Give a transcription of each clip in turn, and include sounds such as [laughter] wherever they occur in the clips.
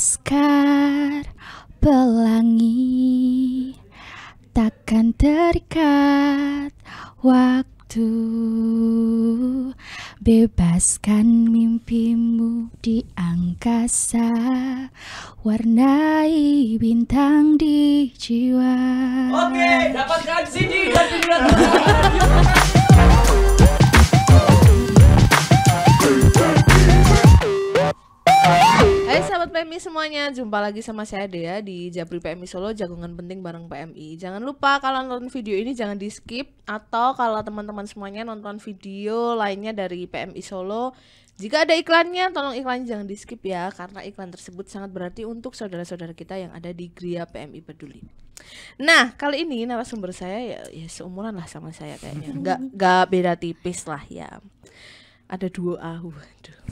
laskar pelangi takkan terikat waktu bebaskan mimpimu di angkasa warnai bintang di jiwa oke dapatkan CD dan Hai sahabat PMI semuanya, jumpa lagi sama saya Dea di Japri PMI Solo jagungan Penting bareng PMI. Jangan lupa kalau nonton video ini jangan di skip atau kalau teman-teman semuanya nonton video lainnya dari PMI Solo jika ada iklannya, tolong iklannya jangan di skip ya, karena iklan tersebut sangat berarti untuk saudara-saudara kita yang ada di Gria PMI Peduli. Nah, kali ini narasumber saya ya, ya seumuran lah sama saya kayaknya, Gak, nggak beda tipis lah ya ada duo ahu,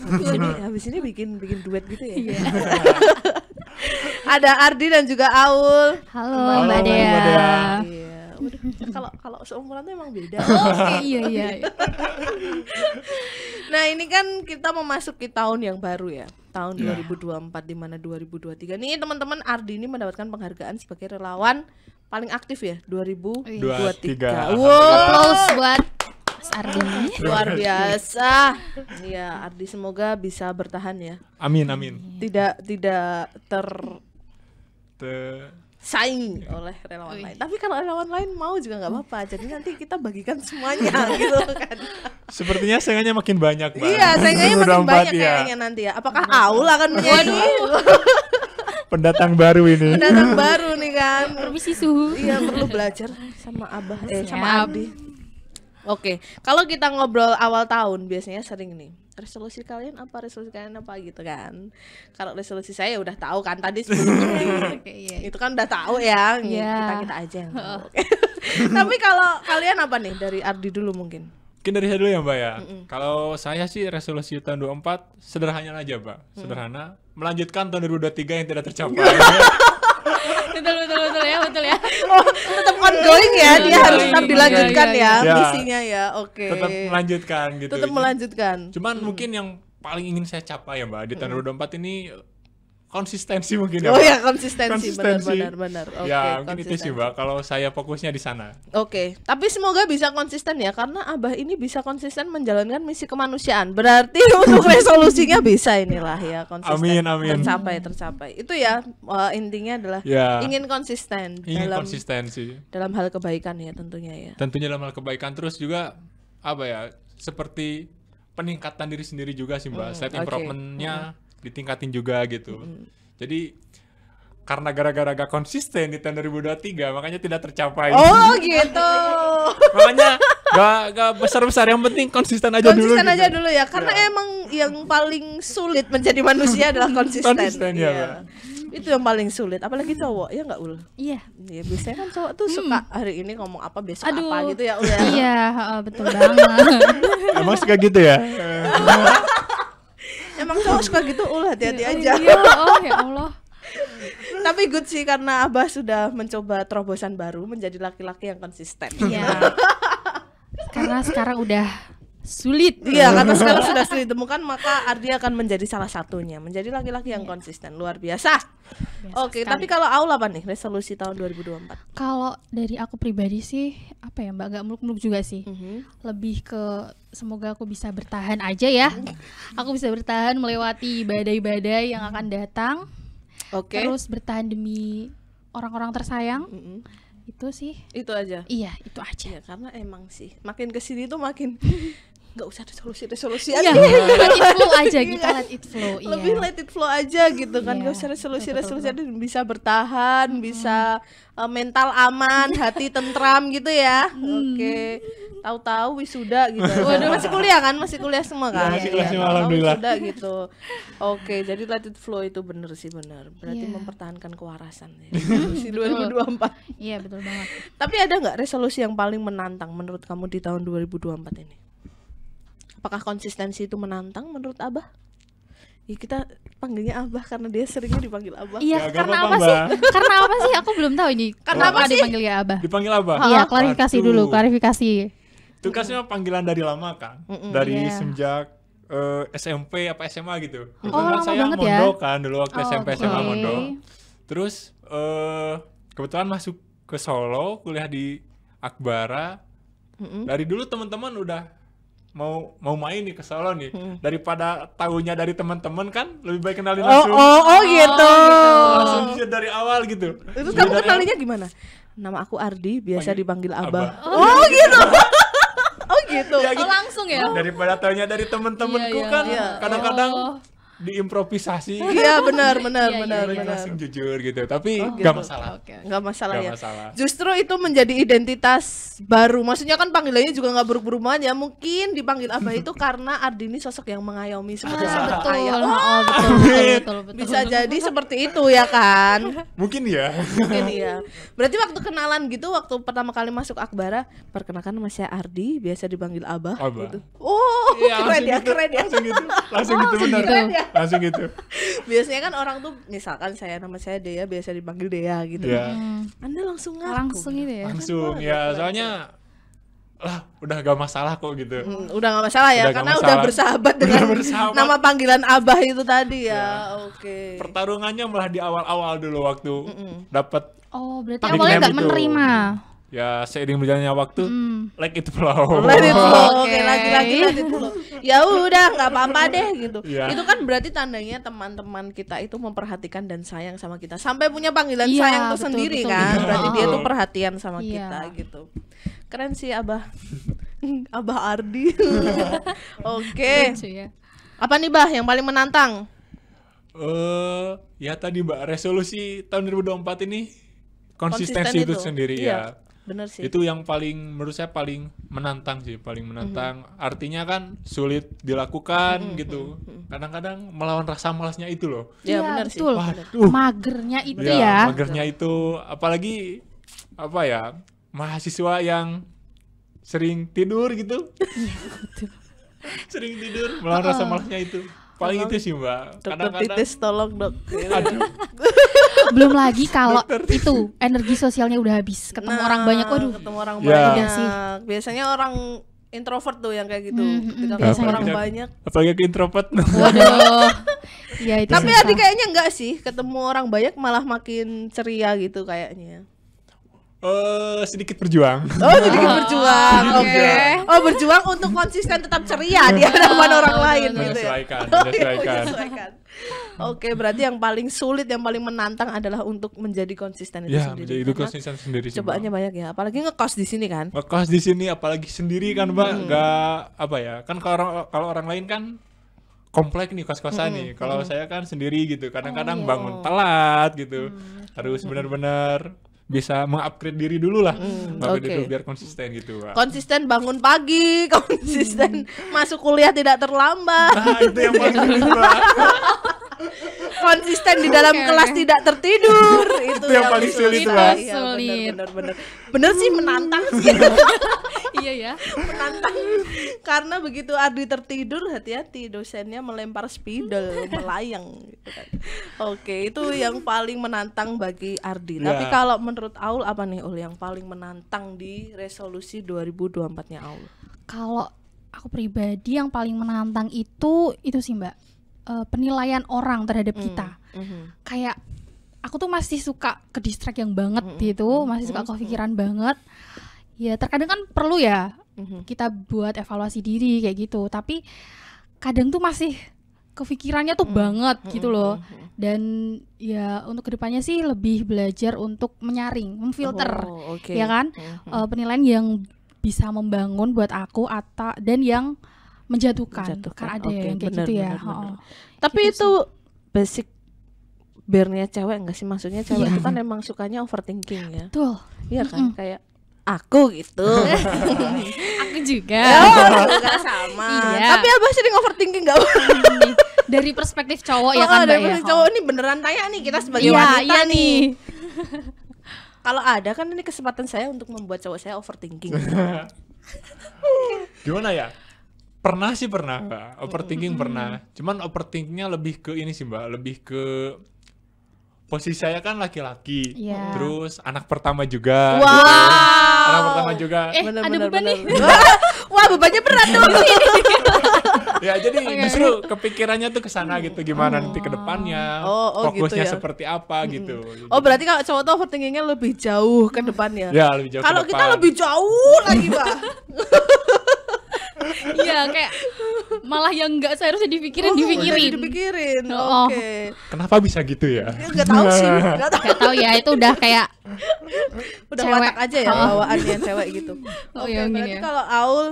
Habis [laughs] ini habis ini bikin bikin duet gitu ya. Iya. [laughs] ada Ardi dan juga Aul. Halo, Halo Mbak Dea. Mbak Dea. Iya, kalau kalau seumuran tuh emang beda. [laughs] Oh, iya iya. iya. nah, ini kan kita memasuki tahun yang baru ya. Tahun yeah. 2024 di mana 2023. Nih, teman-teman Ardi ini mendapatkan penghargaan sebagai relawan paling aktif ya 2023. 23. Wow. Applause buat Mas Ardi Luar biasa. Iya, Ardi semoga bisa bertahan ya. Amin, amin. Tidak tidak ter ter saing oleh relawan Ui. lain. Tapi kalau relawan lain mau juga nggak apa-apa. Jadi nanti kita bagikan semuanya [laughs] gitu kan. Sepertinya sayangnya makin banyak banget. Iya, sayangnya makin banyak ya. nanti ya. Apakah Aul akan menjadi [laughs] Pendatang baru ini. Pendatang baru nih kan. Permisi suhu. Iya, perlu belajar sama Abah eh sama Abdi. Oke, kalau kita ngobrol awal tahun biasanya sering nih resolusi kalian apa resolusi kalian apa gitu kan. Kalau resolusi saya udah tahu kan tadi sebelumnya [laughs] iya, itu iya. kan udah tahu ya yeah. kita kita aja. Yang [laughs] Tapi kalau kalian apa nih dari Ardi dulu mungkin? Mungkin dari saya dulu ya Mbak ya. Kalau saya sih resolusi tahun dua empat sederhananya aja Mbak. Mm. Sederhana melanjutkan tahun dua 2023 yang tidak tercapai. [laughs] betul betul betul ya betul ya. Oh, tetap iya, ongoing ya, iya, dia iya, harus tetap dilanjutkan ya, misinya ya. Oke. Tetap melanjutkan gitu. Tetap ya. melanjutkan. Cuman hmm. mungkin yang paling ingin saya capai ya Mbak di tahun 2024 hmm. ini konsistensi mungkin ya. Oh ya konsistensi, konsistensi. benar benar benar. Okay, ya mungkin itu sih mbak kalau saya fokusnya di sana. Oke okay. tapi semoga bisa konsisten ya karena abah ini bisa konsisten menjalankan misi kemanusiaan berarti [laughs] untuk resolusinya bisa inilah ya konsisten. Amin amin. Tercapai tercapai itu ya uh, intinya adalah ya. ingin konsisten. Ingin dalam, konsistensi. Dalam hal kebaikan ya tentunya ya. Tentunya dalam hal kebaikan terus juga apa ya seperti peningkatan diri sendiri juga sih mbak. Hmm, Self improvementnya. Okay. Hmm ditingkatin juga gitu. Mm. Jadi karena gara-gara gak konsisten di tahun 2023 makanya tidak tercapai. Oh [laughs] gitu. makanya gak, gak besar-besar yang penting konsisten aja konsisten dulu. Konsisten gitu. aja gitu. dulu ya karena ya. emang yang paling sulit menjadi manusia adalah konsisten. Konsisten ya. ya. Itu yang paling sulit apalagi cowok ya nggak ul? Iya. Ya biasanya kan cowok tuh hmm. hari ini ngomong apa besok Aduh. apa gitu ya ul ya. Iya betul banget. [laughs] emang suka gitu ya. [laughs] emang cowok suka gitu ulah hati-hati iya, aja iya, oh ya Allah [laughs] tapi good sih karena Abah sudah mencoba terobosan baru menjadi laki-laki yang konsisten. Iya. [laughs] karena sekarang udah sulit. Iya, karena sekarang sudah sulit ditemukan, maka Ardi akan menjadi salah satunya, menjadi laki-laki yang iya. konsisten, luar biasa. biasa Oke, okay, tapi kalau Aul apa nih resolusi tahun 2024? Kalau dari aku pribadi sih apa ya, Mbak gak muluk-muluk juga sih. Mm -hmm. Lebih ke semoga aku bisa bertahan aja ya. Mm -hmm. Aku bisa bertahan melewati badai-badai yang akan mhm. datang. Oke. Okay. Terus bertahan demi orang-orang tersayang. Mm -hmm itu sih itu aja iya itu aja ya, karena emang sih makin kesini tuh makin [laughs] nggak usah ada solusi ada solusi yeah. let it flow aja kita gitu, iya. let it flow iya. lebih let it flow aja gitu kan iya, nggak yeah. usah ada solusi ada solusi bisa bertahan hmm. bisa uh, mental aman hati tentram gitu ya hmm. oke okay. tahu-tahu wisuda gitu [laughs] Waduh, masih kuliah kan masih kuliah semua kan masih kuliah semua alhamdulillah wisuda gitu oke okay, jadi let it flow itu bener sih bener berarti yeah. mempertahankan kewarasan ya. [laughs] dua empat. iya betul banget tapi ada nggak resolusi yang paling menantang menurut kamu di tahun 2024 ini Apakah konsistensi itu menantang menurut Abah? Ya kita panggilnya Abah karena dia seringnya dipanggil Abah. Iya, ya, karena apa, apa sih? karena apa sih? Aku belum tahu ini. Karena oh, apa sih? dipanggil ya Abah? Dipanggil Abah. Iya, klarifikasi Aduh. dulu, klarifikasi. Itu kan panggilan dari lama kan? Mm -mm, dari yeah. semenjak uh, eh, SMP apa SMA gitu. Oh, kan lama saya banget ya? mondok ya? kan dulu waktu oh, SMP okay. SMA mondok. Terus uh, kebetulan masuk ke Solo, kuliah di Akbara. Mm mm Dari dulu teman-teman udah mau mau main nih ke Solo nih hmm. daripada tahunya dari teman-teman kan lebih baik kenalin oh, langsung oh oh gitu oh, gitu langsung dari awal gitu terus kamu kenalinnya gimana nama aku Ardi biasa Panggil dipanggil Abah, Aba. Oh, oh gitu oh gitu [laughs] ya, gitu. oh langsung ya daripada tahunya dari teman-temanku iya, iya, kan iya. kadang-kadang iya. oh diimprovisasi. Iya benar benar iya, iya benar iya, benar. jujur gitu. Tapi oh, gak gitu. masalah. Oke, okay. gak masalah gak ya. Masalah. Justru itu menjadi identitas baru. Maksudnya kan panggilannya juga nggak buruk-buruk ya Mungkin dipanggil apa itu karena Ardini sosok yang mengayomi semua. Ah, betul. Ayah. Oh, oh, betul, betul, betul, betul, Bisa jadi seperti itu ya kan. Mungkin ya. Mungkin ya. Berarti waktu kenalan gitu waktu pertama kali masuk Akbara, perkenalkan masih saya Ardi, biasa dipanggil Abah, Abah. gitu. Oh, ya, keren ya, gitu, keren ya. Langsung gitu. Langsung gitu, oh, gitu benar. Gitu. ya langsung gitu biasanya kan orang tuh misalkan saya nama saya Dea biasa dipanggil Dea gitu yeah. hmm. anda langsung ngaku langsung gitu ya langsung kan ya soalnya lah udah gak masalah kok gitu hmm, udah gak masalah ya udah karena masalah. udah bersahabat dengan bersahabat. nama panggilan abah itu tadi ya, ya. oke okay. pertarungannya malah di awal-awal dulu waktu mm -mm. dapat oh berarti awalnya nggak menerima ya seiring berjalannya waktu mm. like it flow [laughs] let it flow oke okay. lagi lagi-lagi let it ya udah nggak apa-apa deh gitu yeah. itu kan berarti tandanya teman-teman kita itu memperhatikan dan sayang sama kita sampai punya panggilan yeah, sayang tuh sendiri betul, kan betul. berarti dia tuh perhatian sama yeah. kita gitu keren sih abah [laughs] abah Ardi [laughs] oke okay. Ya. apa nih bah yang paling menantang eh uh, ya tadi mbak resolusi tahun 2024 ini konsistensi, ini itu, itu sendiri iya. ya Bener sih. Itu yang paling menurut saya paling menantang sih, paling mhm. menantang. Mm-hmm. Artinya kan sulit dilakukan mm-hmm. gitu. Mhm, mhm. Kadang-kadang melawan rasa malasnya itu loh. Iya, ya, benar sih. Waduh. Magernya itu ya. ya. Magernya itu apalagi apa ya? Mahasiswa yang sering tidur gitu. Iya, [laughs] sering tidur melawan rasa malasnya itu paling itu sih mbak dokter titis tolong dok [laughs] belum lagi kalau itu energi sosialnya udah habis ketemu orang banyak nah, waduh ketemu orang banyak sih. biasanya orang introvert tuh yang kayak gitu mm-hmm. ketika ketemu orang gitu. banyak apalagi ke introvert [laughs] ya, tapi adik kayaknya enggak sih ketemu orang banyak malah makin ceria gitu kayaknya Uh, sedikit berjuang. Oh, sedikit berjuang. Oke. Oh, Oke. okay. Oh, berjuang untuk konsisten tetap ceria di hadapan orang lain gitu. Ya? Oh, iya, menyesuaikan, menyesuaikan. Oke, okay, berarti yang paling sulit, yang paling menantang adalah untuk menjadi konsisten itu ya, sendiri. Menjadi konsisten sendiri. Cobaannya banyak ya, apalagi ngekos di sini kan. Ngekos di sini apalagi sendiri kan, Mbak. Hmm. Enggak apa ya? Kan kalau orang kalau orang lain kan komplek nih kos-kosan hmm, nih. Kalau hmm. saya kan sendiri gitu. Kadang-kadang oh, iya. bangun telat gitu. Hmm. Harus benar-benar bisa mengupgrade diri dulu lah mm, okay. dulu biar konsisten gitu Pak. konsisten bangun pagi [laughs] konsisten masuk kuliah tidak terlambat nah itu yang paling penting [laughs] konsisten di dalam okay. kelas tidak tertidur itu, [laughs] itu yang, paling sulit, sulit lah ya, bener, bener, bener. bener sih menantang sih iya ya menantang karena begitu Ardi tertidur hati-hati dosennya melempar spidol melayang gitu kan oke itu yang paling menantang bagi Ardi yeah. tapi kalau menurut Aul apa nih Ul yang paling menantang di resolusi 2024 nya Aul kalau aku pribadi yang paling menantang itu itu sih mbak uh, penilaian orang terhadap mm. kita mm -hmm. kayak aku tuh masih suka ke distrak yang banget mm -hmm. gitu masih suka kepikiran mm -hmm. banget ya terkadang kan perlu ya mm-hmm. kita buat evaluasi diri kayak gitu tapi kadang tuh masih kepikirannya tuh mm-hmm. banget mhm, gitu loh mhm, mhm. dan ya untuk kedepannya sih lebih belajar untuk menyaring memfilter oh, okay. ya kan mm-hmm. uh, penilaian yang bisa membangun buat aku atau dan yang menjatuhkan, menjatuhkan. karena ada okay, yang kayak bener, gitu ya bener, bener. Gitu tapi gitu itu sih. basic bernya cewek enggak sih maksudnya cewek yeah. itu kan emang sukanya overthinking ya betul iya kan mm hmm kayak aku gitu [laughs] aku juga [laughs] oh, sama iya. tapi abah sering overthinking gak hmm, dari perspektif cowok ya, oh, ya kan dari perspektif ya, cowok ini beneran tanya nih kita sebagai iya, wanita iya nih, nih. [laughs] kalau ada kan ini kesempatan saya untuk membuat cowok saya overthinking gimana ya pernah sih pernah mbak hmm. overthinking pernah cuman overthinkingnya lebih ke ini sih mbak lebih ke posisi saya kan laki-laki, yeah. terus anak pertama juga, gitu kan. wow. gitu. anak pertama juga. Eh, bener, ada bener, beban bener, nih. [laughs] Wah bebannya berat dong [laughs] ya jadi okay. justru kepikirannya tuh ke sana gitu gimana oh. nanti ke depannya oh, oh, gitu fokusnya gitu ya. seperti apa hmm. gitu oh berarti kalau cowok tuh overthinkingnya lebih jauh ke depannya ya lebih jauh kalau kita lebih jauh lagi pak [laughs] Iya kayak malah yang nggak seharusnya dipikirin oh, dipikirin dipikirin oh. oke okay. kenapa bisa gitu ya, ya nggak tahu sih nah. nggak tahu. tahu ya itu udah kayak [laughs] udah cewek. watak aja ya oh. bawaannya cewek gitu [laughs] oh, iya, oke okay, berarti ya. kalau Aul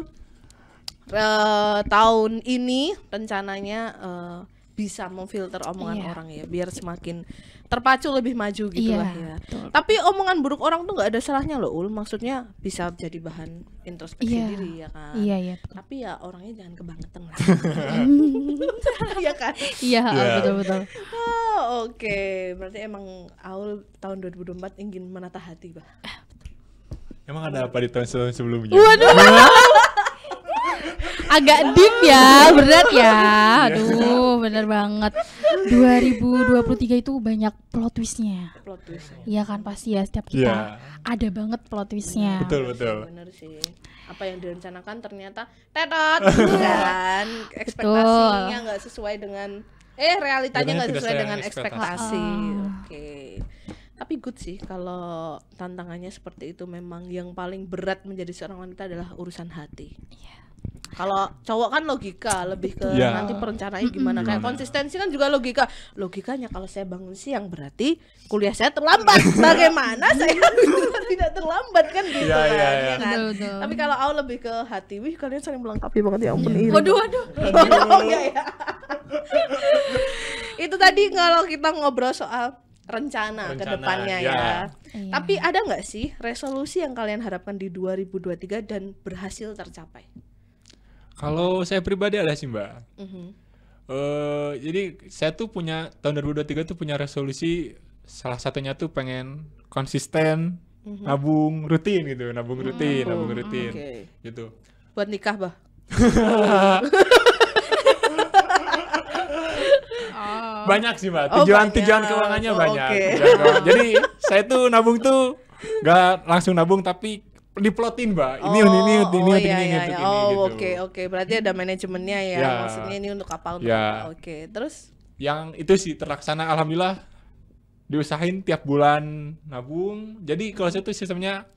uh, tahun ini rencananya uh, bisa memfilter omongan yeah. orang ya biar semakin terpacu lebih maju gitu iya, lah ya. Tapi omongan buruk orang tuh nggak ada salahnya loh Ul, maksudnya bisa jadi bahan introspeksi iya, diri ya kan. Iya, iya. Tapi ya orangnya jangan kebangetan lah. [laughs] Iya kan? Iya, yeah. Oh, iya. betul betul. Oh, oke. Okay. Berarti emang Aul tahun 2024 ingin menata hati, Bah. Emang ada apa di tahun sebelumnya? Waduh. [laughs] agak deep ya, berat ya. Aduh, bener banget. 2023 itu banyak plot twistnya. Plot twistnya. Iya kan pasti ya setiap kita yeah. ada banget plot twistnya. Betul betul. Bener sih. Apa yang direncanakan ternyata tetot Dan [laughs] ekspektasinya nggak sesuai dengan eh realitanya nggak sesuai dengan ekspektasi. Oh. Oke. Okay tapi good sih kalau tantangannya seperti itu memang yang paling berat menjadi seorang wanita adalah urusan hati. Yeah kalau cowok kan logika lebih ke yeah. nanti perencanain gimana kayak konsistensi kan juga logika logikanya kalau saya bangun siang berarti kuliah saya terlambat [laughs] bagaimana saya [laughs] tidak terlambat kan gitu yeah, iya, kan, yeah, ya kan? Betul, betul. tapi kalau aku lebih ke hati wih kalian saling melengkapi banget ya ampun yeah. waduh waduh [laughs] oh, ya, ya. itu tadi kalau kita ngobrol soal rencana, rencana ke depannya iya. ya. Iya. Tapi ada nggak sih resolusi yang kalian harapkan di 2023 dan berhasil tercapai? Kalau saya pribadi ada sih mbak. Mm -hmm. uh, jadi saya tuh punya tahun 2023 tuh punya resolusi salah satunya tuh pengen konsisten mm-hmm. nabung rutin gitu, nabung mm-hmm. rutin, mm-hmm. nabung rutin, okay. gitu. Buat nikah bah? Oh. Banyak sih mbak. Tujuan oh, tujuan keuangannya oh, banyak. Okay. Tujuan keuangan. jadi saya tuh nabung tuh nggak langsung nabung tapi diplotin mbak ini oh, ini ini ini oh, ini iya, ini, iya, ini, iya. ini oh oke gitu. oke okay, okay. berarti ada manajemennya ya yeah. maksudnya ini untuk apa untuk yeah. apa oke okay. terus yang itu sih terlaksana alhamdulillah diusahain tiap bulan nabung jadi kalau saya tuh sistemnya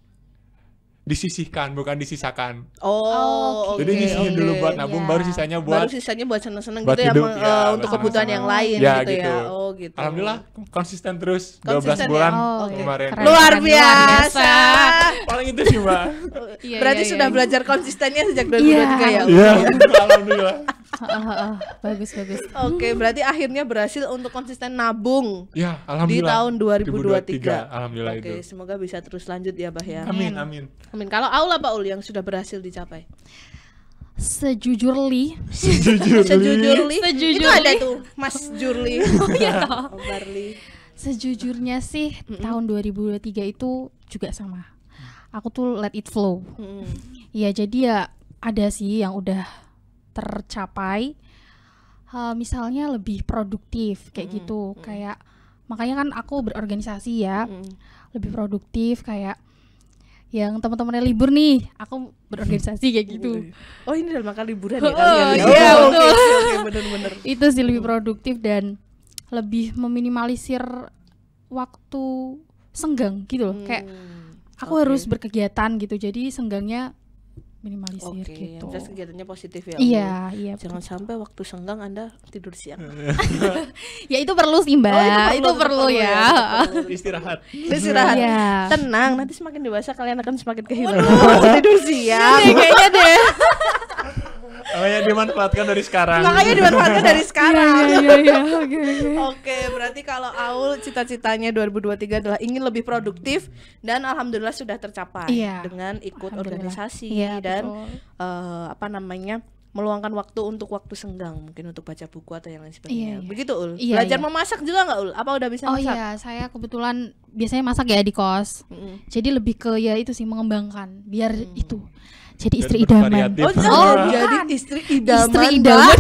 disisihkan bukan disisakan. Oh. Okay, Jadi disisihin okay, dulu buat nabung yeah. baru sisanya buat baru sisanya buat seneng-seneng gitu ya, hidup, ya, ya untuk kebutuhan yang lain ya, gitu, ya. gitu ya. Oh gitu. Alhamdulillah konsisten terus konsisten 12 ya? bulan oh, okay. kemarin. Keren. Luar biasa. Paling itu sih, Mbak. [laughs] Iya, Berarti iya, sudah iya. belajar konsistennya sejak 2023 ya. Iya, [laughs] alhamdulillah bagus bagus. Oke, okay, berarti akhirnya berhasil untuk konsisten nabung. Ya, alhamdulillah. Di tahun 2023. 2023 alhamdulillah Oke, okay, semoga bisa terus lanjut ya, Bah ya. Amin, amin. Amin. Kalau Aula Uli yang sudah berhasil dicapai sejujurli sejujurli [laughs] sejujurli sejujurli itu ada tuh Mas Jurli [laughs] oh, iya sejujurnya sih mm -mm. tahun 2023 itu juga sama aku tuh let it flow iya mm. Ya, jadi ya ada sih yang udah tercapai uh, misalnya lebih produktif kayak mm -hmm. gitu hmm. kayak makanya kan aku berorganisasi ya mm -hmm. lebih produktif kayak yang teman-temannya libur nih aku berorganisasi kayak [laughs] gitu oh ini dalam makan liburan ya oh, kalian ya? iya, oh, betul. [laughs] itu sih lebih produktif dan lebih meminimalisir waktu senggang gitu loh hmm, kayak aku okay. harus berkegiatan gitu jadi senggangnya minimalisir okay, gitu. Oke, kegiatannya positif ya. Iya, ya? iya. Jangan betul. sampai waktu senggang Anda tidur siang. Iya. [laughs] ya itu perlu sih, Mbak. Oh, itu perlu, itu perlu, perlu ya. ya. [laughs] Istirahat. Istirahat. Ya. Tenang, nanti semakin dewasa kalian akan semakin kehilangan tidur siang. Iya, kayaknya deh. [laughs] dimanfaatkan dari sekarang. Makanya dimanfaatkan dari iya, iya, sekarang. Iya iya iya. Oke, berarti kalau Aul cita-citanya 2023 adalah ingin lebih produktif dan alhamdulillah sudah tercapai yeah. dengan ikut organisasi yeah, dan uh, apa namanya? meluangkan waktu untuk waktu senggang mungkin untuk baca buku atau yang lain iya, sebagainya. Iya, iya. Begitu Ul. Iya, Belajar iya. memasak juga nggak Ul? Apa udah bisa oh, masak? iya, saya kebetulan biasanya masak ya di kos. Mm -hmm. Jadi lebih ke ya itu sih mengembangkan biar mm itu jadi istri idaman. Oh, oh jadi oh, istri idaman. Istri idaman.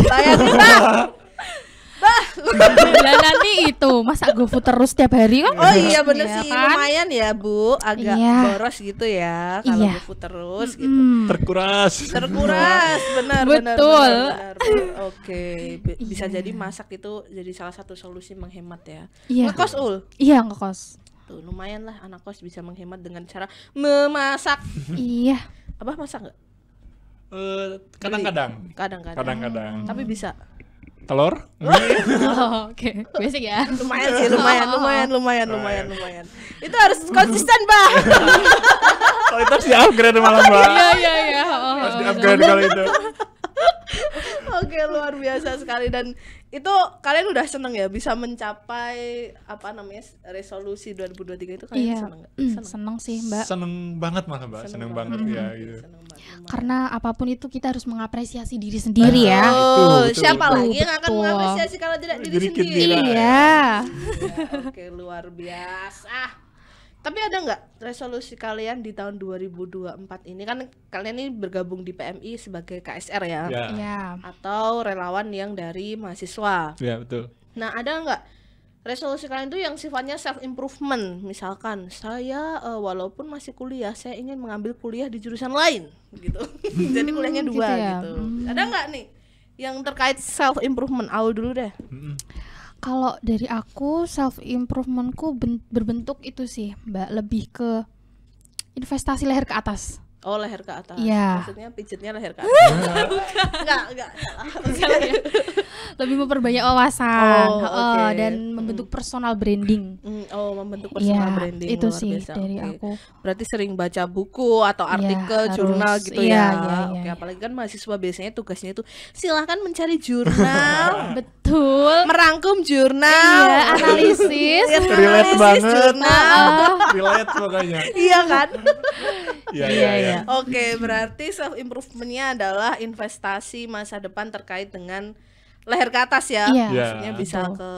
Bah, bah. nah, nanti itu masa GoFood terus tiap hari kan? Oh iya bener iya sih kan? lumayan ya Bu, agak iya. boros gitu ya kalau iya. GoFood terus gitu. Mm. Terkuras. Terkuras, benar Betul. benar. Oke, okay. Iya. bisa iya. jadi masak itu jadi salah satu solusi menghemat ya. Iya. Ngekos Ul? Iya, ngekos. Tuh, lumayan lah anak kos bisa menghemat dengan cara memasak. iya. Abah masak nggak? Eh, kadang kadang-kadang. Kadang-kadang. Kadang-kadang. Hmm. Tapi bisa. Telur? [laughs] oh, Oke, okay. basic ya. [laughs] Lumayan sih, oh. lumayan, lumayan, lumayan, lumayan, lumayan. Itu harus konsisten, Bang. kalau [laughs] oh, itu harus di-upgrade malam, Mbak. Iya, iya, iya. Harus di-upgrade kalau itu. [laughs] Oke, luar biasa sekali dan itu kalian udah seneng ya bisa mencapai apa namanya resolusi 2023 itu kalian iya. seneng gak? Hmm, seneng. seneng sih mbak seneng banget malah mbak seneng, seneng banget, banget ya gitu seneng karena apapun itu kita harus mengapresiasi diri nah, sendiri ya Oh, siapa lagi yang akan mengapresiasi kalau tidak diri, sendiri iya ya, oke luar biasa tapi ada nggak resolusi kalian di tahun 2024 ini kan kalian ini bergabung di PMI sebagai KSR ya, yeah. Yeah. atau relawan yang dari mahasiswa. Ya yeah, betul. Nah ada nggak resolusi kalian itu yang sifatnya self improvement misalkan saya uh, walaupun masih kuliah saya ingin mengambil kuliah di jurusan lain gitu hmm, [laughs] jadi kuliahnya hmm, dua gitu, ya? gitu. Hmm. ada nggak nih yang terkait self improvement awal dulu deh hmm. Kalau dari aku self improvementku berbentuk itu sih, Mbak, lebih ke investasi leher ke atas. Oh leher ke atas. Iya. Maksudnya pijitnya leher ke [laughs] atas. enggak, enggak. enggak. Lebih memperbanyak wawasan oh, oh okay. uh, dan hmm. membentuk personal branding. Hmm, oh, membentuk iya, personal ya, branding. Itu Luar sih biasa. dari okay. aku. Berarti sering baca buku atau iya, artikel, gitu iya, ya, jurnal harus, gitu ya. ya, ya Oke, okay. apalagi kan mahasiswa biasanya tugasnya itu silahkan mencari jurnal. [laughs] Betul. Merangkum jurnal. Iya, analisis. [laughs] analisis Relate banget. Jurnal. Relate pokoknya. iya kan? Iya, iya, iya Iya. Kan? Oke, okay, berarti self improvementnya adalah investasi masa depan terkait dengan leher ke atas ya. Iya. iya Maksudnya bisa Betul. ke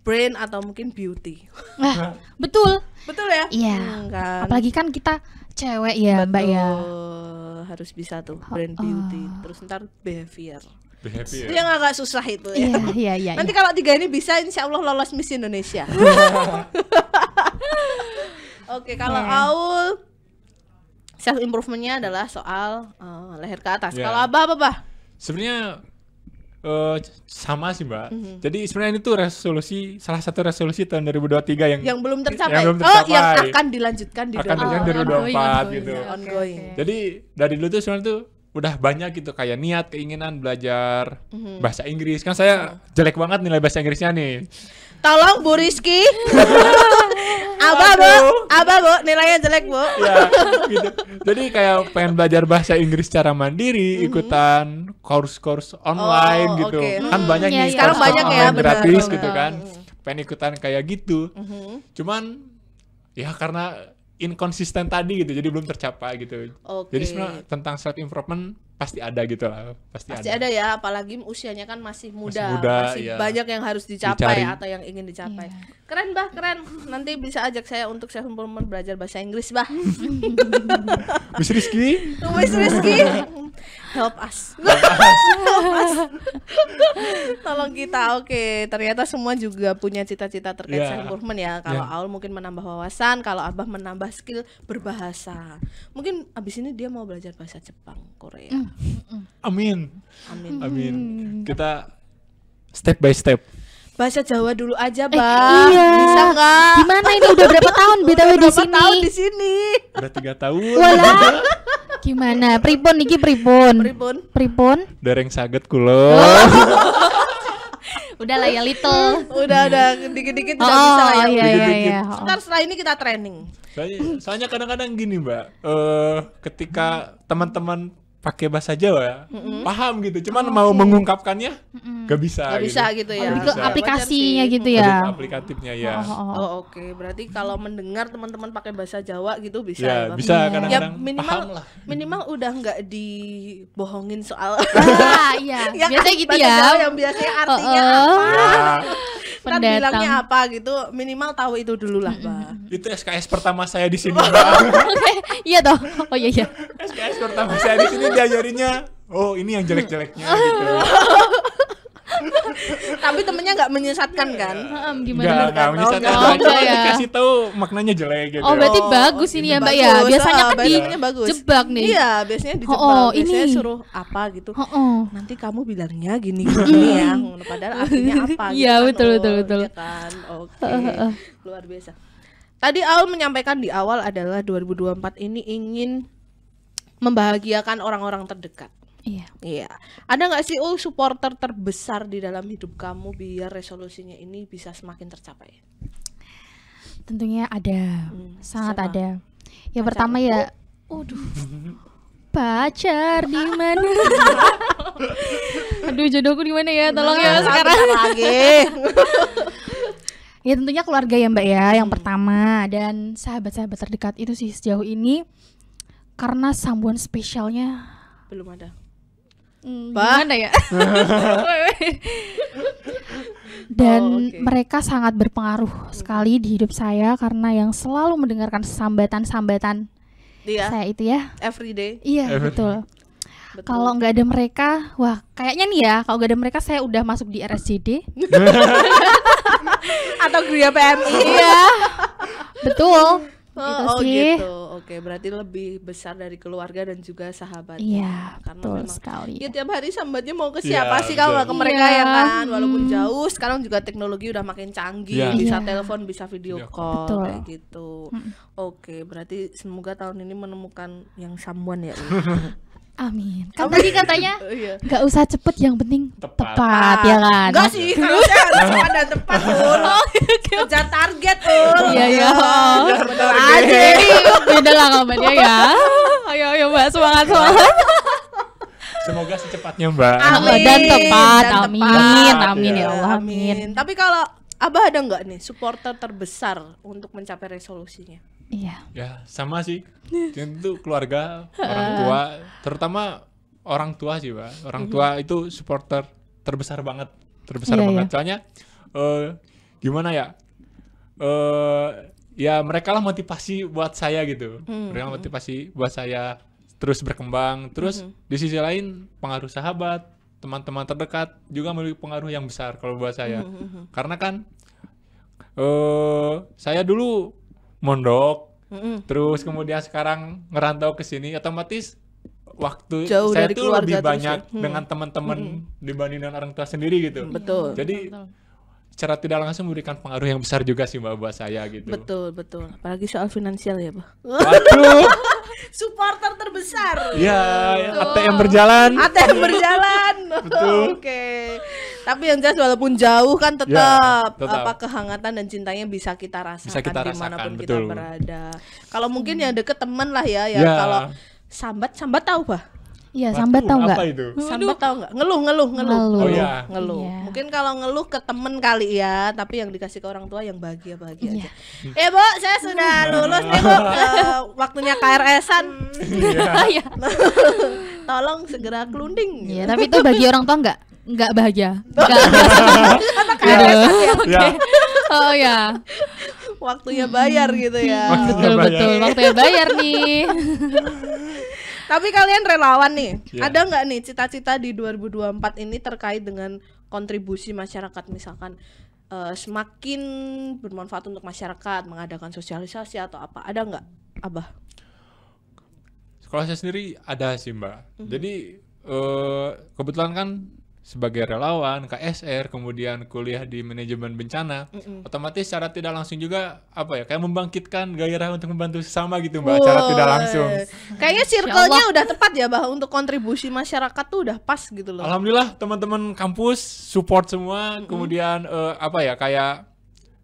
brain atau mungkin beauty. Eh, betul. Betul ya? Iya. Hmm, kan? Apalagi kan kita cewek ya, Betul. Mbak ya. Harus bisa tuh brand beauty. Ah. Terus ntar behavior. Behavior. yang agak susah itu ya. Iya, iya, iya. Nanti iya. kalau tiga ini bisa insya Allah lolos Miss Indonesia. [laughs] Oke, kalau yeah. Aul self improvementnya adalah soal uh, leher ke atas. Yeah. Kalau abah apa bah? Sebenarnya uh, sama sih mbak. Mm -hmm. Jadi sebenarnya itu resolusi salah satu resolusi tahun 2023 yang yang belum tercapai. Yang belum tercapai. Oh, yang akan dilanjutkan di akan oh, 2024 ongoing, gitu. Ya. okay. Jadi dari dulu tuh sebenarnya tuh udah banyak gitu kayak niat keinginan belajar mm-hmm. bahasa Inggris kan saya iya. jelek banget nilai bahasa Inggrisnya nih tolong Bu Rizky apa [laughs] bu apa bu nilainya jelek bu [laughs] ya, gitu. jadi kayak pengen belajar bahasa Inggris secara mandiri mm-hmm. ikutan course course online oh, gitu okay. kan hmm, banyak iya, nih iya. sekarang banyak ya benar, gratis benar. gitu kan hmm. pengen ikutan kayak gitu mm-hmm. cuman ya karena inkonsisten tadi gitu jadi belum tercapai gitu okay. jadi sebenarnya tentang self improvement pasti ada gitu lah pasti, pasti ada. ada ya apalagi usianya kan masih muda masih, muda, masih ya. banyak yang harus dicapai Dicari. atau yang ingin dicapai yeah. keren bah keren nanti bisa ajak saya untuk self improvement belajar bahasa Inggris bah [laughs] Miss Rizky Miss Rizky [laughs] help us, [laughs] help us. tolong kita oke okay. ternyata semua juga punya cita-cita terkait yeah. Iya. improvement ya kalau yeah. Aul mungkin menambah wawasan kalau Abah menambah skill berbahasa mungkin abis ini dia mau belajar bahasa Jepang Korea mm. Mm. mm. Amin Amin Amin mm. kita step by step bahasa Jawa dulu aja, eh, Bang. Eh, iya. Bisa nggak? Gimana ini udah berapa tahun BTW di sini? Tahun di sini. Udah tiga tahun. Walah. [laughs] Gimana? Pripun niki pripun? Pripun? Pripun? Dereng saged kula. [laughs] udah lah ya little udah ada dikit-dikit oh, bisa lah ya oh, iya, iya, iya. ntar setelah ini kita training soalnya, soalnya kadang-kadang gini mbak uh, ketika teman-teman pakai bahasa Jawa ya, mm-hmm. paham gitu. Cuman oh, mau sih. mengungkapkannya mm-hmm. gak bisa. Gak gitu. bisa gitu ya. Bisa. aplikasinya gitu, gitu ya. ya? aplikatifnya ya. Oh, oh, oh. oh oke. Okay. Berarti kalau mendengar teman-teman pakai bahasa Jawa gitu bisa. Ya, ya bisa iya. kadang-kadang. Ya, minimal paham lah. minimal udah nggak dibohongin soal. ah, iya. [laughs] ya, kan? biasanya gitu ya. Jawa yang biasanya artinya oh, oh. apa? Ya. [laughs] kan bilangnya apa gitu minimal tahu itu dulu lah mbak itu SKS pertama saya di sini oh. mbak [laughs] iya dong. oh iya iya SKS pertama saya di sini diajarinya oh ini yang jelek-jeleknya gitu [laughs] Tapi temennya nggak menyesatkan iya. kan? gimana? menyesatkan. Oh, enggak ya. Dikasih tahu maknanya jelek gitu. Oh, berarti ya. oh, bagus ini ya, Mbak ya. Biasanya oh, kan di jebak nih. Iya, biasanya dijebak. Oh, oh, biasanya suruh apa gitu. Oh, oh. Nanti kamu bilangnya gini gini ya. Padahal artinya apa gitu. [laughs] Iya, kan. betul betul betul. Iya kan. Oke. Luar biasa. Tadi Al menyampaikan di awal adalah 2024 ini ingin membahagiakan orang-orang terdekat. Iya. Iya. Ada nggak sih oh supporter terbesar di dalam hidup kamu biar resolusinya ini bisa semakin tercapai? Tentunya ada, hmm, sangat sama. ada. Ya Acara. pertama ya, waduh. Pacar di mana? Aduh jodohku di mana ya? Tolong ya, nah, ya sekarang. Lagi. [laughs] ya tentunya keluarga ya Mbak ya, yang hmm. pertama dan sahabat-sahabat terdekat itu sih sejauh ini karena sambungan spesialnya belum ada Hmm, gimana ya? [laughs] Dan oh, okay. mereka sangat berpengaruh hmm. sekali di hidup saya karena yang selalu mendengarkan sambatan-sambatan yeah. saya itu ya. Every day. Iya Every betul. betul. Kalau nggak ada mereka, wah kayaknya nih ya kalau nggak ada mereka saya udah masuk di RSJD [laughs] atau Gria PMI. ya. [laughs] betul gitu oh, oh, sih. gitu. Oke, berarti lebih besar dari keluarga dan juga sahabat. Ya? Iya, Karena betul memang, sekali. Ya tiap hari sambatnya mau ke iya, siapa ya, sih kalau ke mereka ya, ya kan? Walaupun hmm. jauh, sekarang juga teknologi udah makin canggih, ya. bisa ya. telepon, bisa video call betul. kayak gitu. Hmm. Oke, berarti semoga tahun ini menemukan yang samuan ya. [laughs] Amin. Kan Amin. tadi katanya [laughs] oh, iya. nggak usah cepet, yang penting tepat, tepat ya kan? Enggak sih, kalau harus cepat [laughs] dan tepat okay. Kerja target ul. Iya iya. Betul aja. Iya, iya. Beda lah kabarnya ya. Ayo ayo mbak semangat semangat. Semoga secepatnya mbak. Amin. Dan tepat. Dan amin. Tepat. Amin ya Allah. Amin. Tapi kalau Abah ada nggak nih supporter terbesar untuk mencapai resolusinya? Iya. Ya sama sih. Tentu [laughs] keluarga, orang tua, terutama orang tua sih pak. Orang tua mm-hmm. itu supporter terbesar banget, terbesar yeah, banget. Yeah. Soalnya uh, gimana ya? Uh, ya mereka lah motivasi buat saya gitu. Mm-hmm. Mereka motivasi buat saya terus berkembang. Terus mm-hmm. di sisi lain pengaruh sahabat, teman-teman terdekat juga memiliki pengaruh yang besar kalau buat saya. Mm-hmm. Karena kan uh, saya dulu mondok mm -mm. terus kemudian sekarang ngerantau ke sini otomatis waktu Jauh saya tuh lebih ya? banyak ya. hmm. dengan teman-teman hmm. dibanding dengan orang tua sendiri gitu betul jadi betul. secara tidak langsung memberikan pengaruh yang besar juga sih mbak buat saya gitu betul betul apalagi soal finansial ya pak waduh [laughs] supporter terbesar. Iya, iya. ATM berjalan. ATM berjalan. Betul. [laughs] Oke. Okay. Tapi yang jelas walaupun jauh kan tetap, ya, tetap. apa kehangatan dan cintanya bisa kita rasakan bisa kita dimanapun rasakan, kita betul. berada. Kalau mungkin yang deket teman lah ya, ya, ya. kalau sambat sambat tahu bah. Iya, sambat tahu nggak? Sambat tahu nggak? Ngeluh, ngeluh, ngeluh. ngeluh. Oh iya. Ngeluh. Iya. Mungkin kalau ngeluh ke temen kali ya, tapi yang dikasih ke orang tua yang bahagia bahagia iya. aja. Eh bu, saya sudah hmm. lulus nih bu, [laughs] eh, waktunya KRS-an. Iya. [laughs] Oh, iya. [laughs] Tolong segera kelunding. Iya, tapi itu bagi orang tua nggak? nggak bahagia. Enggak. Oh. [laughs] Apakah ya? ya. Oh ya. Waktunya bayar gitu ya. betul betul waktu betul. Waktunya bayar nih. [laughs] Tapi kalian relawan nih. Yeah. Ada nggak nih cita-cita di 2024 ini terkait dengan kontribusi masyarakat misalkan uh, semakin bermanfaat untuk masyarakat mengadakan sosialisasi atau apa ada nggak abah kalau saya sendiri ada sih mbak mm -hmm. jadi uh, kebetulan kan sebagai relawan KSR kemudian kuliah di manajemen bencana mm, mm otomatis secara tidak langsung juga apa ya kayak membangkitkan gairah untuk membantu sesama gitu mbak Woy. cara tidak langsung kayaknya circle-nya udah tepat ya bah untuk kontribusi masyarakat tuh udah pas gitu loh alhamdulillah teman-teman kampus support semua mm, -mm. kemudian uh, apa ya kayak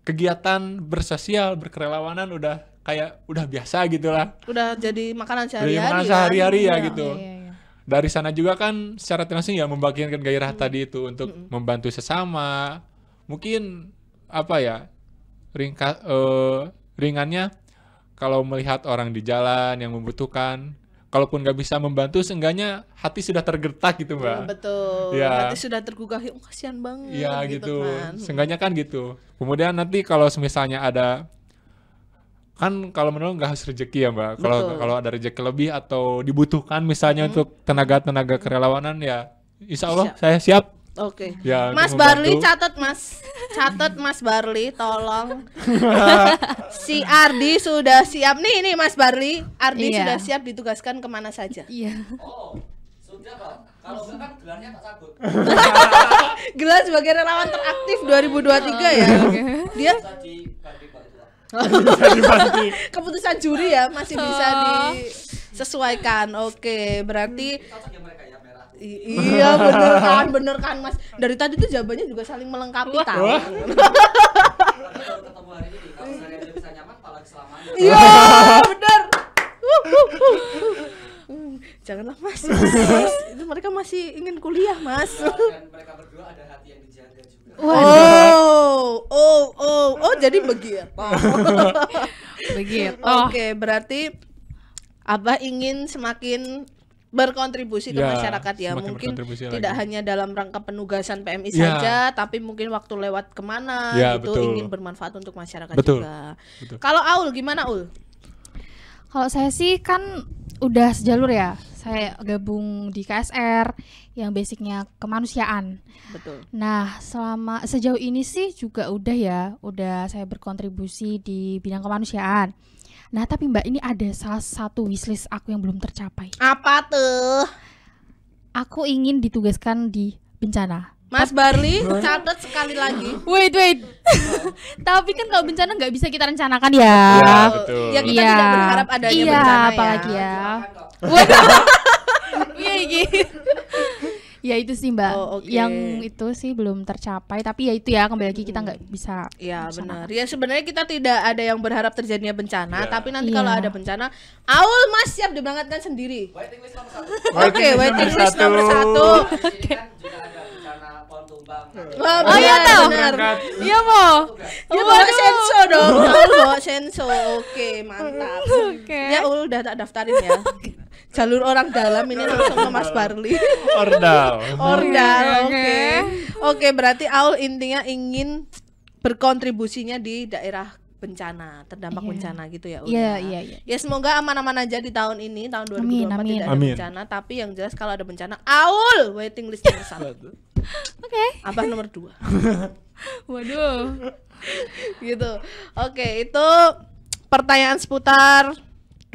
kegiatan bersosial berkerelawanan udah kayak udah biasa gitulah udah jadi makanan sehari-hari makanan kan? sehari-hari ya, ya gitu iya, iya, iya dari sana juga kan secara langsung ya membagikan gairah hmm. tadi itu untuk hmm. membantu sesama. Mungkin apa ya ringka, uh, ringannya kalau melihat orang di jalan yang membutuhkan, kalaupun nggak bisa membantu, seenggaknya hati sudah tergertak gitu hmm, mbak. Ya, betul. Ya. Hati sudah tergugah, oh, kasihan banget. Iya gitu. gitu. Kan. Hmm. Seenggaknya kan gitu. Kemudian nanti kalau misalnya ada kan kalau menurut nggak harus rejeki ya mbak kalau kalau ada rejeki lebih atau dibutuhkan misalnya hmm. untuk tenaga tenaga kerelawanan ya insya Allah siap. saya siap Oke. Okay. Ya, mas Barli catat Mas. Catat Mas Barli tolong. [laughs] si Ardi sudah siap nih ini Mas Barli. Ardi iya. sudah siap ditugaskan kemana saja? Iya. Oh, sudah Kalau kan gelarnya tak [laughs] Gelar sebagai relawan teraktif 2023 ya. Iya. Dia bisa [laughs] Keputusan juri ya masih bisa oh. disesuaikan. Oke, berarti hmm, ya ya, I iya [laughs] bener kan bener kan mas dari tadi tuh jawabannya juga saling melengkapi Wah. tahu Wah. [laughs] iya bener janganlah mas, mas itu mereka masih ingin kuliah mas dan mereka berdua ada hati yang dijaga juga Oh, oh, oh, oh, jadi begitu. [laughs] begitu. Oke, okay, berarti Abah ingin semakin berkontribusi ya, ke masyarakat ya mungkin tidak lagi. hanya dalam rangka penugasan PMI ya. saja tapi mungkin waktu lewat kemana ya, itu betul. ingin bermanfaat untuk masyarakat betul. juga. Betul. Kalau Aul gimana Aul? Kalau saya sih kan udah sejalur ya saya gabung di KSR yang basicnya kemanusiaan. Betul. Nah, selama sejauh ini sih juga udah ya, udah saya berkontribusi di bidang kemanusiaan. Nah, tapi Mbak ini ada salah satu wishlist aku yang belum tercapai. Apa tuh? Aku ingin ditugaskan di bencana. Mas Barli, catat sekali lagi. Wait, wait. [laughs] Tapi kan kalau bencana nggak bisa kita rencanakan ya. Ya, betul. ya kita ya. tidak berharap adanya iya, bencana ya. apalagi ya. [laughs] Iya, iya, Ya itu sih Mbak, oh, okay. yang itu sih belum tercapai. Tapi ya itu ya kembali lagi kita nggak bisa. Ya benar. Ya sebenarnya kita tidak ada yang berharap terjadinya bencana. Yeah. Tapi nanti yeah. kalau iya. ada bencana, awal Mas siap diberangkatkan sendiri. Oke, waiting list nomor satu. Oke, waiting list nomor satu. okay. Eh. oh iya tahu. Iya mau. Dia iya, bawa iya, senso dong. Iya, bawa senso. Oke, mantap. Oke. Ya oh, udah tak daftarin ya. Jalur orang dalam ini langsung ke Mas Barli. Ordal. Ordal. Oke. Oke, berarti Aul intinya ingin berkontribusinya di daerah bencana, terdampak yeah. bencana gitu ya. Iya, ya. iya, iya. Ya semoga aman-aman aja di tahun ini, tahun 2024 amin, amin. tidak ada amin. bencana, tapi yang jelas kalau ada bencana, aul waiting list terusan. Oke. Okay. Abah nomor dua. [laughs] Waduh. gitu. Oke, okay, itu pertanyaan seputar 2024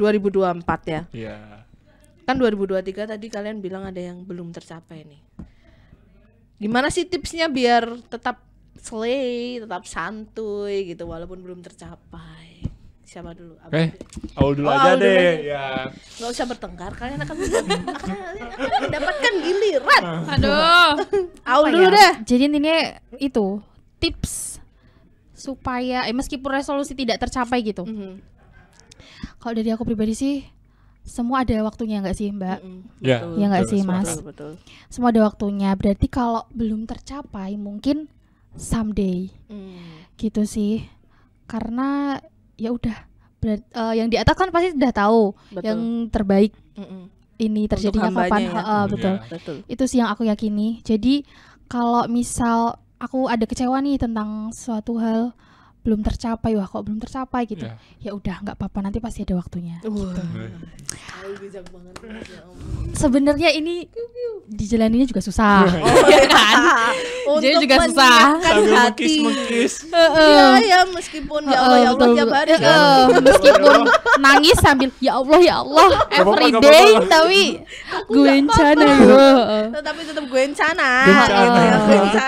ya. Iya. Yeah. Kan 2023 tadi kalian bilang ada yang belum tercapai nih. Gimana sih tipsnya biar tetap slay, tetap santuy gitu walaupun belum tercapai? siapa dulu? Oke, eh, awal dulu oh, aja awal deh. Dulu. Ya. Gak usah bertengkar, kalian akan, akan, mendapatkan giliran. Aduh. awal dulu ya? deh. Jadi intinya itu tips supaya eh meskipun resolusi tidak tercapai gitu. Mm -hmm. Kalau dari aku pribadi sih semua ada waktunya nggak sih mbak? Mm -hmm. yeah. ya nggak sih mas? Betul, betul. Semua ada waktunya. Berarti kalau belum tercapai mungkin someday, mm. gitu sih. Karena ya udah berat, uh, yang di atas kan pasti sudah tahu betul. yang terbaik mm -mm. ini terjadi kapan ya. uh, betul. Yeah. betul itu sih yang aku yakini jadi kalau misal aku ada kecewa nih tentang suatu hal belum tercapai wah kok belum tercapai gitu iya. ya udah nggak apa-apa nanti pasti ada waktunya ini gitu. di ya sebenarnya ini dijalaninya juga susah iya. [laughs] Iya kan? jadi juga susah hati. ya meskipun ya Allah ya Allah meskipun nangis sambil ya Allah ya Allah every day tapi gue encana tetapi tetap gue encana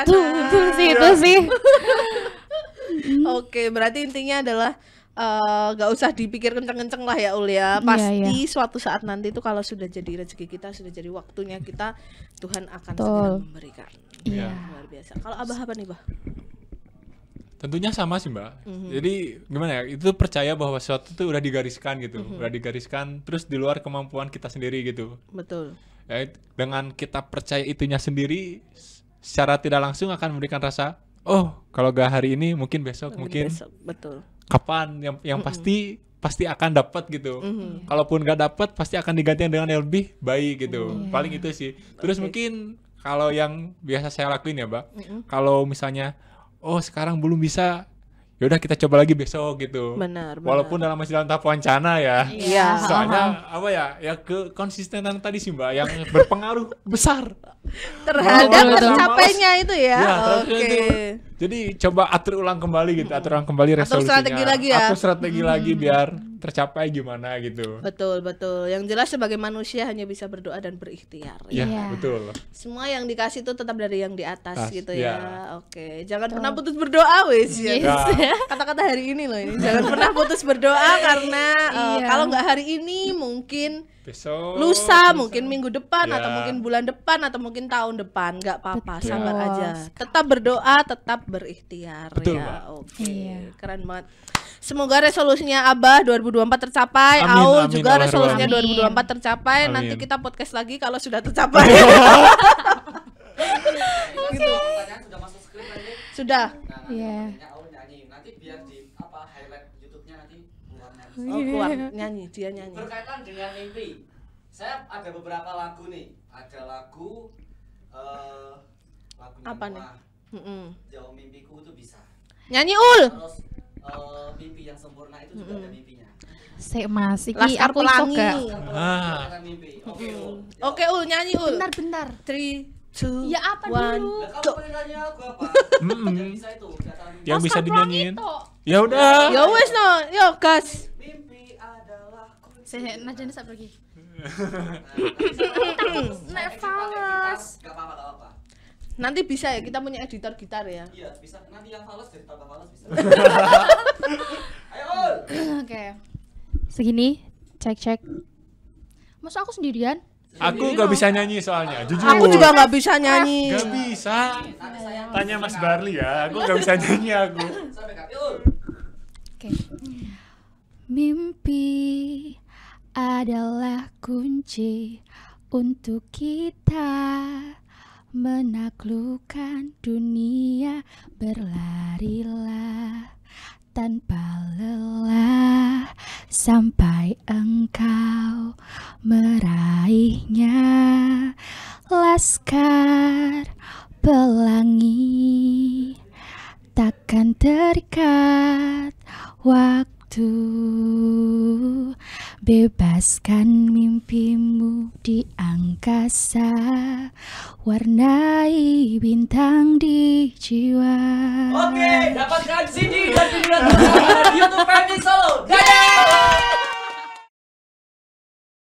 itu sih itu sih hmm Oke, berarti intinya adalah uh, eh, gak usah dipikir kenceng-kenceng lah ya Ul ya. Iya, Pasti yeah, yeah. suatu saat nanti itu kalau sudah jadi rezeki kita, sudah jadi waktunya kita, Tuhan akan Betul. segera memberikan. Iya. Yeah. Luar biasa. Kalau Abah apa nih, Bah? Tentunya sama sih Mbak. Mm-hmm. Jadi gimana ya? Itu percaya bahwa sesuatu itu udah digariskan gitu, mm-hmm. udah digariskan, terus di luar kemampuan kita sendiri gitu. Betul. Ya, dengan kita percaya itunya sendiri, secara tidak langsung akan memberikan rasa oh kalau gak hari ini mungkin besok mungkin, mungkin besok betul kapan yang yang mm -mm. pasti pasti akan dapat gitu. Mm-hmm. Kalaupun nggak dapat pasti akan diganti dengan yang lebih baik gitu. Mm-hmm. Paling itu sih. Terus okay. mungkin kalau yang biasa saya lakuin ya, Mbak. Mm-hmm. Kalau misalnya oh sekarang belum bisa ya udah kita coba lagi besok gitu. Benar. Walaupun dalam masih dalam tahap wacana ya. Iya. Soalnya apa ya ya ke konsistenan tadi sih mbak yang berpengaruh besar terhadap tercapainya itu ya. ya Oke. Okay. Jadi coba atur ulang kembali gitu, atur ulang kembali resolusinya. Atur strategi lagi ya. Atur strategi hmm. lagi biar tercapai gimana gitu. Betul, betul. Yang jelas sebagai manusia hanya bisa berdoa dan berikhtiar. Ya, iya, ya. ya. betul. Semua yang dikasih itu tetap dari yang di atas As, gitu ya. ya. Oke, jangan betul. pernah putus berdoa wes ya. yes. ya. [laughs] Kata-kata hari ini loh ini. Jangan pernah putus berdoa [laughs] karena uh, kalau nggak hari ini mungkin besok lusa, besok. mungkin minggu depan ya. atau mungkin bulan depan atau mungkin tahun depan nggak apa-apa sabar aja tetap berdoa tetap berikhtiar Betul, ya oke okay. iya. keren banget Semoga resolusinya Abah 2024 tercapai. Amin, Aul amin, juga resolusinya 2024 tercapai. Amin. Nanti kita podcast lagi kalau sudah tercapai. okay. [laughs] gitu. Sudah nah, nanti. Iya. biar di apa highlight YouTube-nya nanti Oh, keluar nyanyi, dia nyanyi. Berkaitan dengan mimpi. Saya ada beberapa lagu nih. Ada lagu uh, lagu apa nih? Mm -mm. Jauh mimpiku itu bisa. Nyanyi ul. Terus uh, mimpi yang sempurna itu juga ada hmm. mimpinya. Sek Mas, Laskar aku pelangi. Gak? Ah. Hmm. Oke, Ul. nyanyi Ul. Benar benar. Three, Two, ya apa one, dulu? Kamu apa? [laughs] yang bisa itu, dinyanyiin. Ya udah. Ya wes no, yo gas. Mimpi adalah kunci. Saya najane sak pergi. Takut nefas. Nah, gak apa-apa, gak apa-apa. Nanti bisa ya kita punya editor gitar ya. Iya, bisa. Nanti yang fals jadi tambah fals bisa. [laughs] Ayo. Oke. Segini cek-cek. Masa aku sendirian? Aku gak bisa nyanyi soalnya, jujur. Aku juga gak bisa nyanyi. Gak bisa. Tanya Mas Barli ya, aku gak bisa nyanyi aku. Oke. Mimpi adalah kunci untuk kita menaklukkan dunia berlarilah tanpa lelah sampai engkau meraihnya laskar pelangi takkan terikat waktu Bebaskan mimpimu di angkasa Warnai bintang di jiwa Oke, dapatkan CD dan video Youtube Family Solo Dadah!